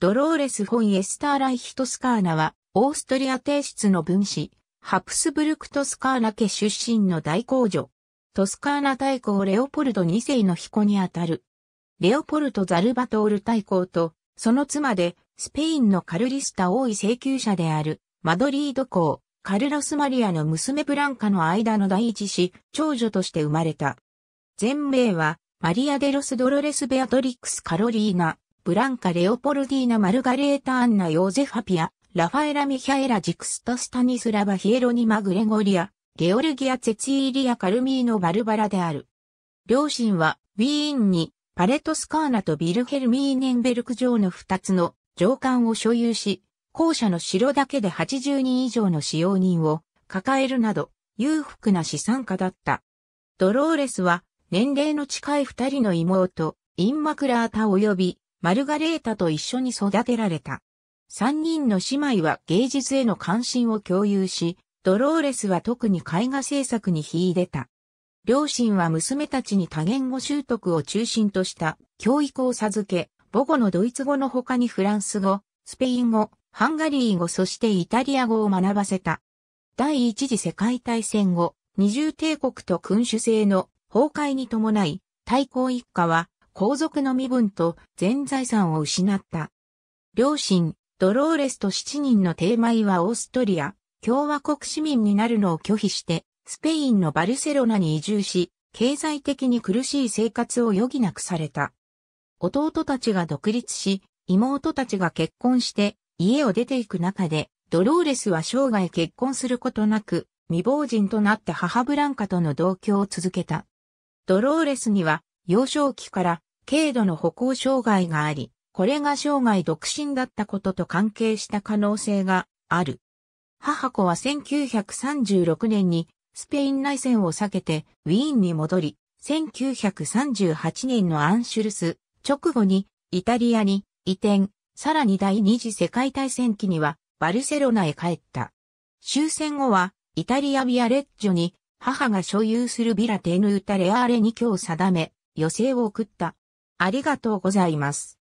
ドローレス・フォン・エスター・ライヒトスカーナは、オーストリア帝室の分子、ハプスブルク・トスカーナ家出身の大公女。トスカーナ大公レオポルト2世の彦にあたる。レオポルト・ザルバトール大公と、その妻で、スペインのカルリスタ王位請求者である、マドリード公、カルロス・マリアの娘ブランカの間の第一子、長女として生まれた。全名は、マリア・デロス・ドロレス・ベアトリックス・カロリーナ、ブランカ・レオポルディーナ・マルガレータ・アンナ・ヨーゼファピア、ラファエラ・ミヒャエラ・ジクスト・スタニスラバ・ヒエロニマ・グレゴリア、ゲオルギア・ツェツィーリア・カルミーノ・バルバラである。両親は、ウィーンに、パレトスカーナとビルヘルミーネンベルク城の2つの上官を所有し、校舎の城だけで80人以上の使用人を抱えるなど、裕福な資産家だった。ドローレスは、年齢の近い2人の妹、インマクラータ及び、マルガレータと一緒に育てられた。三人の姉妹は芸術への関心を共有し、ドローレスは特に絵画制作に秀でた。両親は娘たちに多言語習得を中心とした教育を授け、母語のドイツ語の他にフランス語、スペイン語、ハンガリー語そしてイタリア語を学ばせた。第一次世界大戦後、二重帝国と君主制の崩壊に伴い、大公一家は皇族の身分と全財産を失った。両親、ドローレスと七人の帝米はオーストリア、共和国市民になるのを拒否して、スペインのバルセロナに移住し、経済的に苦しい生活を余儀なくされた。弟たちが独立し、妹たちが結婚して家を出ていく中で、ドローレスは生涯結婚することなく、未亡人となって母ブランカとの同居を続けた。ドローレスには幼少期から軽度の歩行障害があり、これが生涯独身だったことと関係した可能性がある。母子は1936年にスペイン内戦を避けてウィーンに戻り、1938年のアンシュルス直後にイタリアに移転、さらに第二次世界大戦期にはバルセロナへ帰った。終戦後はイタリアビアレッジョに母が所有するビラテヌータレアーレに今日定め、余生を送った。ありがとうございます。